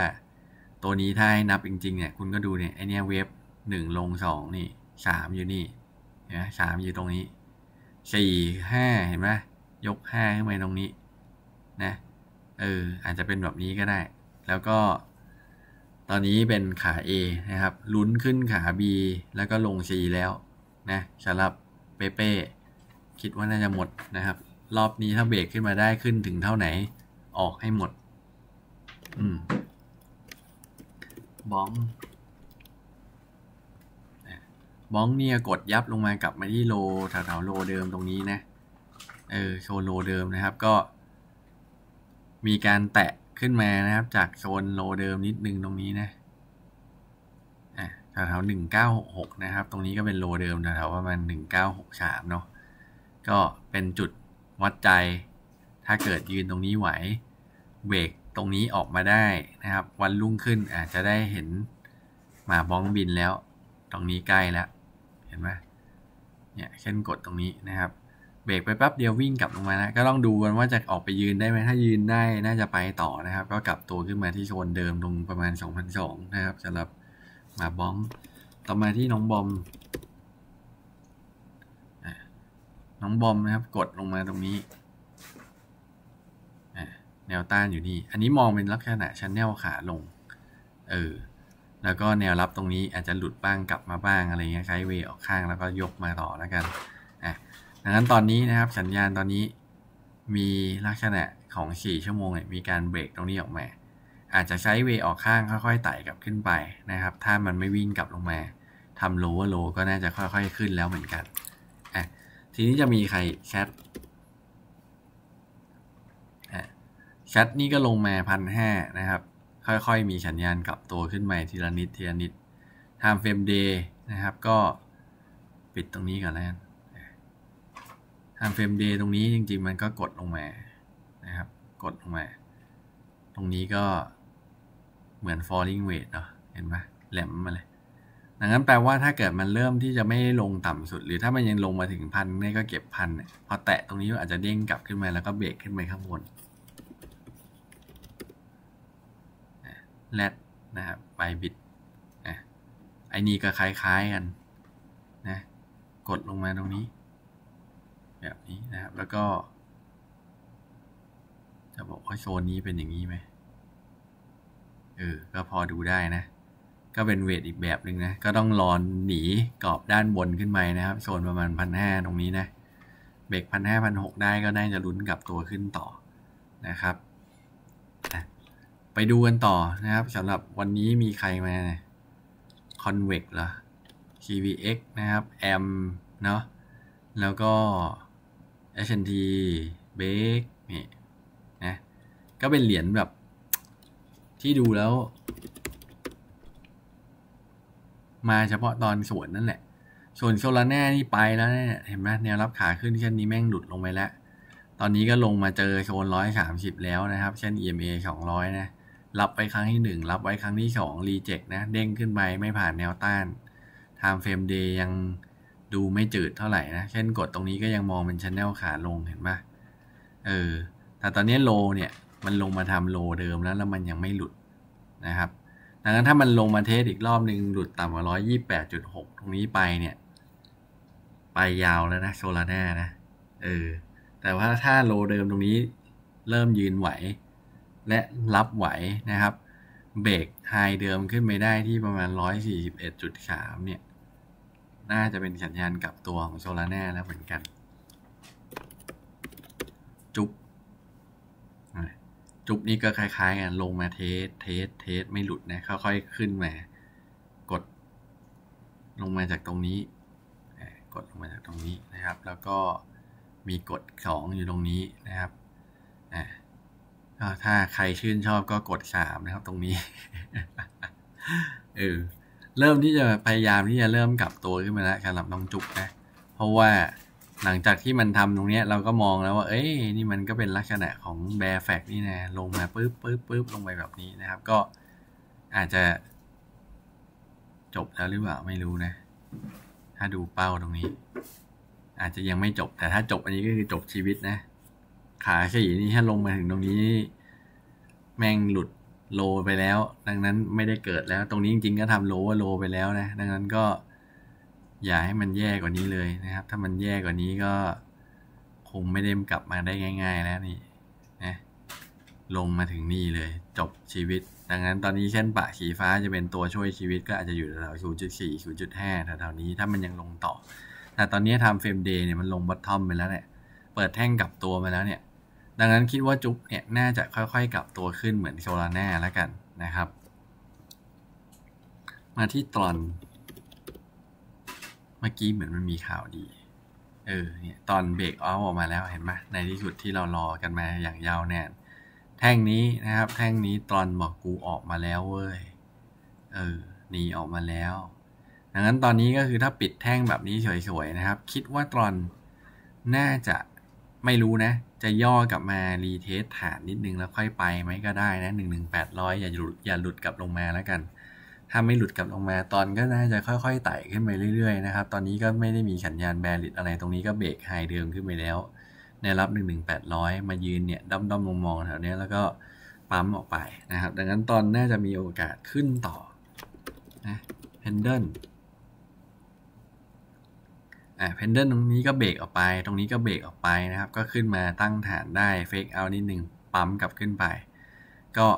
Speaker 1: ตัวนี้ถ้าให้นับจริงๆเนี่ยคุณก็ดูเนี่ยไอเนี้ยเวฟหนึ่งลงสองนี่สามอยู่นี่นะสามอยู่ตรงนี้สี่ห้าเห็นไหมยกห้าขึ้นไปตรงนี้ นะ เออ อาจจะเป็นแบบนี้ก็ได้แล้วก็ ตอนนี้เป็นขา A นะครับลุ้นขึ้นขา B แล้วก็ลง C แล้ว นะสำหรับเปเป้คิดว่าน่าจะหมดนะครับ รอบนี้ถ้าเบรกขึ้นมาได้ขึ้นถึงเท่าไหน ออกให้หมด อืม บอมบ้องเนี่ยกดยับลงมากลับมาที่โลแถวๆโลเดิมตรงนี้นะ เออโซนโลเดิมนะครับก็มีการแตะขึ้นมานะครับ จากโซนโลเดิมนิดนึงตรงนี้นะะแถวๆหนึ่งเก้าหกนะครับ ตรงนี้ก็เป็นโลเดิมแถวๆประมาณหนึ่งเก้าหกสามเนาะก็เป็นจุดวัดใจ ถ้าเกิดยืนตรงนี้ไหวเบรกตรงนี้ออกมาได้นะครับ วันรุ่งขึ้นอาจจะได้เห็นหมาบ้องบินแล้ว ตรงนี้ใกล้แล้วห็นไหมเนี่ยเช่นกดตรงนี้นะครับ เบรกไปแป๊บเดียววิ่งกลับลงมาแล้วก็ต้องดูกันว่าจะออกไปยืนได้ไหมถ้ายืนได้น่าจะไปต่อนะครับก็กลับตัวขึ้นมาที่โซนเดิมตรงประมาณ2 2 0พนะครับสำหรับมาบอมต่อมาที่น้องบอมน้องบอมนะครับ กดลงมาตรงนี้แนวต้านอยู่นี่อันนี้มองเป็นลักษณะชั้นแนวขาลง เออแล้วก็แนวรับตรงนี้อาจจะหลุดบ้างกลับมาบ้างอะไรเงี้ยไซดเวออกข้างแล้วก็ยกมาต่อแล้วกันอ่ะดังนั้นตอนนี้นะครับ สัญญาณตอนนี้มีลักษณะของ 4 ชั่วโมงเนี่ยมีการเบรกตรงนี้ออกมา อาจจะใช้เวออกข้างค่อยๆไต่กลับขึ้นไปนะครับ ถ้ามันไม่วิ่งกลับลงมาทำโลว์โล ก็น่าจะค่อย ๆ ขึ้นแล้วเหมือนกันอ่ะทีนี้จะมีใครแชทแชทนี่ก็ลงมาพันห้านะครับค่อยๆ มีสัญญาณกลับตัวขึ้นใหม่ทีละนิดทีละนิด time frame day นะครับก็ ปิดตรงนี้ก่อนแล้วน time frame day ตรงนี้จริง ๆ มันก็กดลงมานะครับ กดลงมา ตรงนี้ก็เหมือน falling w e d g e เเห็นไหมแหลมมาเลยดังนั้นแปลว่าถ้าเกิดมันเริ่มที่จะไม่ลงต่ำสุด หรือถ้ามันยังลงมาถึงพันนี่ก็เก็บพันเนี่ยพอแตะตรงนี้อาจจะเด้งกลับขึ้นมาแล้วก็เบรกขึ้นไปข้างบนแลดนะครับไบบิดนะไอนี่ก็คล้ายๆกัน นะ กดลงมาตรงนี้ แบบนี้นะครับ แล้วก็ จะบอกว่าโซนนี้เป็นอย่างนี้ไหมเออก็พอดูได้นะ ก็เป็นเวทอีกแบบหนึ่งนะ ก็ต้องรอนหนีกรอบด้านบนขึ้นไปนะครับ โซนประมาณพันห้าตรงนี้นะ เบรกพันห้าพันหกได้ก็ได้จะลุ้นกับตัวขึ้นต่อนะครับไปดูกันต่อนะครับสำหรับวันนี้มีใครมาเนี่ย convex เหรอ kvx นะครับ m เนาะแล้วก็ hnt bake นี่นะก็เป็นเหรียญแบบ ที่ดูแล้ว มาเฉพาะตอนสวนนั่นแหละ ส่วนโซลาน่นี่ไปแล้วเนี่ยเห็นไหมแนวรับขาขึ้นเช่นนี้แม่งหลุดลงไปแล้ว ตอนนี้ก็ลงมาเจอโซนร้อยสามสิบแล้วนะครับ เช่น EMA สองร้อยนะรับไว้ครั้งที่1รับไว้ครั้งที่2รีเจ็คนะ เด้งขึ้นไปไม่ผ่านแนวต้านไทม์เฟรมเดย์ยังดูไม่จืดเท่าไหร่นะเช่นกดตรงนี้ก็ยังมองเป็นชันแนลขาลงเห็นปะเออ แต่ตอนนี้โล เนี่ยมันลงมาทำโลเดิมแล้วแล้วมันยังไม่หลุดนะครับ ดังนั้นถ้ามันลงมาเทสอีกรอบหนึ่งหลุดต่ำกว่าร้อยยี่แปดจุดหกตรงนี้ไปเนี่ย ไปยาวแล้วนะโซลาร่านะเออ แต่ว่าถ้าโลเดิมตรงนี้เริ่มยืนไหวและรับไหวนะครับ เบรกไฮเดิมขึ้นไปได้ที่ประมาณ 141.3 เนี่ยน่าจะเป็นสัญญาณกับตัวของโซลาแน่แล้วเหมือนกัน จุ๊บจุ๊บนี่ก็คล้ายๆกันลงมาเทสเทสเทส ไม่หลุดนะค่อยๆขึ้นมากดลงมาจากตรงนี้ กดลงมาจากตรงนี้นะครับ แล้วก็มีกด2อยู่ตรงนี้นะครับถ้าใครชื่นชอบก็กดสามนะครับตรงนี้เออเริ่มที่จะพยายามที่จะเริ่มกลับตัวขึ้นมาแล้วสำหรับน้องจุกนะ เพราะว่าหลังจากที่มันทำตรงเนี้ย เราก็มองแล้วว่าเอ้ย นี่มันก็เป็นลักษณะของแบร์แฟกนี่นะลงมาปึ๊บปึ๊บปึ๊บลงไปแบบนี้นะครับ ก็อาจจะ จบแล้วหรือเปล่าไม่รู้นะ ถ้าดูเป้าตรงนี้ อาจจะยังไม่จบ แต่ถ้าจบอันนี้ก็คือจบชีวิตนะขาขยีนี่ถ้าลงมาถึงตรงนี้แม่งหลุดโลไปแล้ว ดังนั้นไม่ได้เกิดแล้ว ตรงนี้จริงๆก็ทำโลว่าโล ไปแล้วนะ ดังนั้นก็ อย่าให้มันแย่กว่านี้เลยนะครับ ถ้ามันแย่กว่านี้ก็ คงไม่ได้กลับมาได้ง่ายๆ แล้วนี่นะลงมาถึงนี่เลย จบชีวิต ดังนั้นตอนนี้เส้นปะสีฟ้าจะเป็นตัวช่วยชีวิตก็อาจจะอยู่แถว0.4 0.5แถวๆนี้ถ้ามันยังลงต่อแต่ตอนนี้ทำเฟรมเดย์เนี่ยมันลงบัตทอมไปแล้วเนี่ยเปิดแท่งกลับตัวมาแล้วเนี่ยดังนั้นคิดว่าจุ๊บเนี่ยน่าจะค่อย ๆ กลับตัวขึ้นเหมือนโซลาแน่แล้วกันนะครับ มาที่ตอน เมื่อกี้เหมือนมันมีข่าวดี เออเนี่ย ตอนเบรกออฟออกมาแล้วเห็นไหมในที่สุดที่เรารอกันมาอย่างยาวนานแท่งนี้นะครับ แท่งนี้ตอนบอกกูออกมาแล้วเว้ย เออหนีออกมาแล้ว ดังนั้นตอนนี้ก็คือถ้าปิดแท่งแบบนี้สวยๆนะครับ คิดว่าตอนน่าจะไม่รู้นะจะย่อกลับมารีเทสฐานนิดนึงแล้วค่อยไปไหมก็ได้นะหนึ่งหนึ่งแปดร้อยอย่าหลุดอย่าหลุดกลับลงมาแล้วกัน ถ้าไม่หลุดกลับลงมาตอนก็น่าจะค่อยๆไต่ขึ้นไปเรื่อยๆนะครับตอนนี้ก็ไม่ได้มีสัญญาณแบริดอะไรตรงนี้ก็เบรกไฮเดิมขึ้นไปแล้วในรับหนึ่งหนึ่งแปดร้อยมายืนเนี่ยด้อมๆมองๆแถวนี้แล้วก็ปั๊มออกไปนะครับ ดังนั้นตอนน่าจะมีโอกาสขึ้นต่อนะแฮนเดิลอ่าเพนเดิลตรงนี้ก็เบรกออกไป ตรงนี้ก็เบรกออกไปนะครับ ก็ขึ้นมาตั้งฐานได้เฟกเอานิดหนึ่งปั๊มกลับขึ้นไป ก็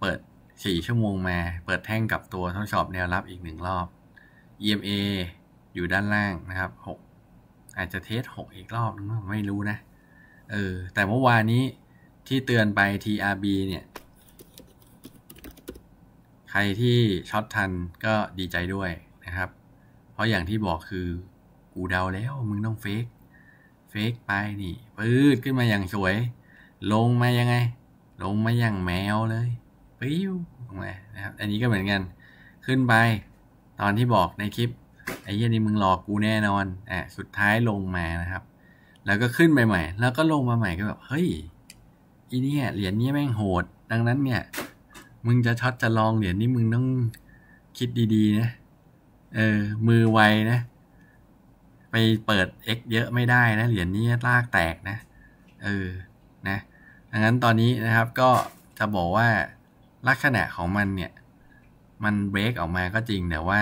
Speaker 1: เปิด 4 ชั่วโมงมา เปิดแท่งกับตัวทดสอบแนวรับอีกหนึ่งรอบ EMA อยู่ด้านล่างนะครับ6อาจจะเทส 6 อีกรอบนึงไม่รู้นะ เออ แต่เมื่อวานนี้ที่เตือนไป TRB เนี่ย ใครที่ช็อตทันก็ดีใจด้วยนะครับ เพราะอย่างที่บอกคือกูเดาแล้วมึงต้องเฟกเฟกไปนี่ปืดขึ้นมาอย่างสวย ลงมายังไง ลงมาอย่างแมวเลยปิ้วลงมานะครับ อันนี้ก็เหมือนกันขึ้นไป ตอนที่บอกในคลิปไอ้เหี้ยนี่มึงหลอกกูแน่นอนอ่ะสุดท้ายลงมานะครับ แล้วก็ขึ้นไปใหม่แล้วก็ลงมาใหม่ก็แบบเฮ้ยอีนี่เหรียญนี้แม่งโหด ดังนั้นเนี่ยมึงจะช็อตจะลองเหรียญนี้มึงต้องคิดดีๆ นะ เออมือไวนะไปเปิด x เยอะไม่ได้นะเหรียญนี้ลากแตกนะเออนะดังนั้นตอนนี้นะครับก็จะบอกว่าลักษณะของมันเนี่ย มันเบรกออกมาก็จริงแต่ว่า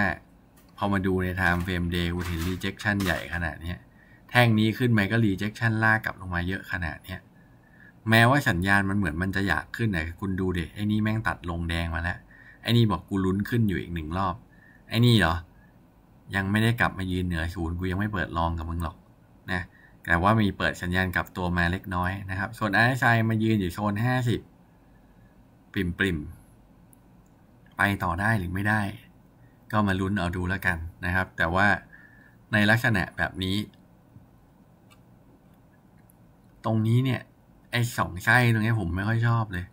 Speaker 1: พอมาดูใน time frame day คุณเห็น rejection ใหญ่ขนาดนี้แท่งนี้ขึ้นไปก็ rejection ลากกลับลงมาเยอะขนาดนี้แม้ว่าสัญญาณมันเหมือนมันจะอยากขึ้นแต่คุณดูเด็ไอ้นี่แม่งตัดลงแดงมาแล้ว ไอ้นี่บอกกูลุ้นขึ้นอยู่อีกหนึ่งรอบไอ้นี่เหรอยังไม่ได้กลับมายืนเหนือศูนย์กูยังไม่เปิดลองกับมึงหรอกนะแต่ว่ามีเปิดสัญญาณกลับตัวมาเล็กน้อยนะครับ ส่วนไอ้ชัยมายืนอยู่โซนห้าสิบปริมปริมไปต่อได้หรือไม่ได้ ก็มาลุ้นเอาดูแล้วกันนะครับ แต่ว่าในลักษณะแบบนี้ ตรงนี้เนี่ย ไอ้สองไส้ตรงนี้ผมไม่ค่อยชอบเลย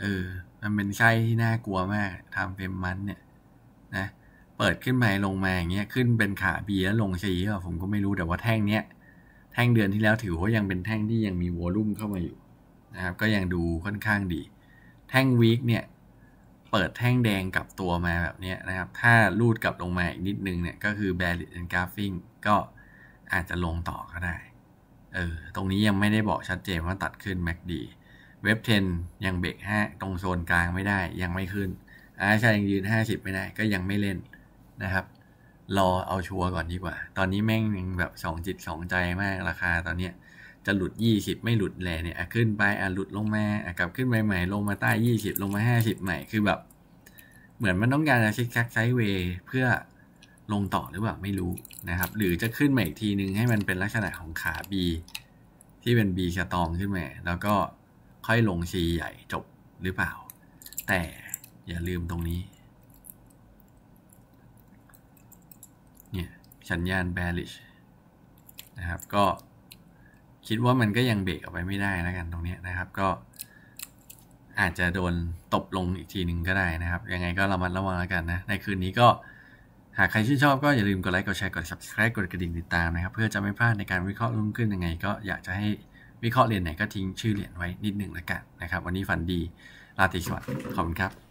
Speaker 1: เออมันเป็นไส้ที่น่ากลัวมากทำเฟมมันเนี่ย นะเปิดขึ้นไปลงมาอย่างเงี้ยขึ้นเป็นขาเบียลงชี้ผมก็ไม่รู้ แต่ว่าแท่งเนี้ยแท่งเดือนที่แล้วถือว่ายังเป็นแท่งที่ยังมีวอลุ่มเข้ามาอยู่นะครับก็ยังดูค่อนข้างดี แท่งวีคเนี่ย เปิดแท่งแดงกลับตัวมาแบบเนี้ยนะครับ ถ้าลูดกลับลงมาอีกนิดนึงเนี่ย ก็คือ b บ a r i s h and ฟิ a p ก็อาจจะลงต่อก็ได้เออตรงนี้ยังไม่ได้บอกชัดเจนว่าตัดขึ้นแม็กดีเว็บทนยังเบรกะตรงโซนกลางไม่ได้ยังไม่ขึ้นอาชายังยืน 50ไม่ได้ ก็ยังไม่เล่นนะครับ รอเอาชัวร์ก่อนดีกว่า ตอนนี้แม่งยังแบบสองจิตสองใจมากราคาตอนเนี้ยจะหลุดยี่สิบไม่หลุดแลยเนี่ยขึ้นไปอ่ะหลุดลงมาอ่ะกลับขึ้นไปใหม่ลงมาใต้ยี่สิบลงมาห้าสิบใหม่ คือแบบเหมือนมันต้องการจะชิกแซกไซเวย์เพื่อลงต่อหรือเปล่าไม่รู้นะครับ หรือจะขึ้นมาอีกทีนึงให้มันเป็นลักษณะของขา B ที่เป็น B ชะตองขึ้นมาแล้วก็ค่อยลงีใหญ่จบหรือเปล่า แต่อย่าลืมตรงนี้สัญญาณ bearish นะครับก็คิดว่ามันก็ยังเบรกออกไปไม่ได้แล้วกันตรงนี้นะครับก็อาจจะโดนตบลงอีกทีหนึ่งก็ได้นะครับ ยังไงก็ระมัดระวังแล้วกันนะ ในคืนนี้ก็หากใครชื่นชอบ ก็อย่าลืมกดไลค์กดแชร์กด subscribe กดกระดิ่งติดตามนะครับ เพื่อจะไม่พลาดในการวิเคราะห์รุ่งขึ้นยังไงก็อยากจะให้วิเคราะห์เหรียญไหนก็ทิ้งชื่อเหรียญไว้นิดหนึ่งละกันนะครับวันนี้ฝันดีราตรีสวัสดิ์ขอบคุณครับ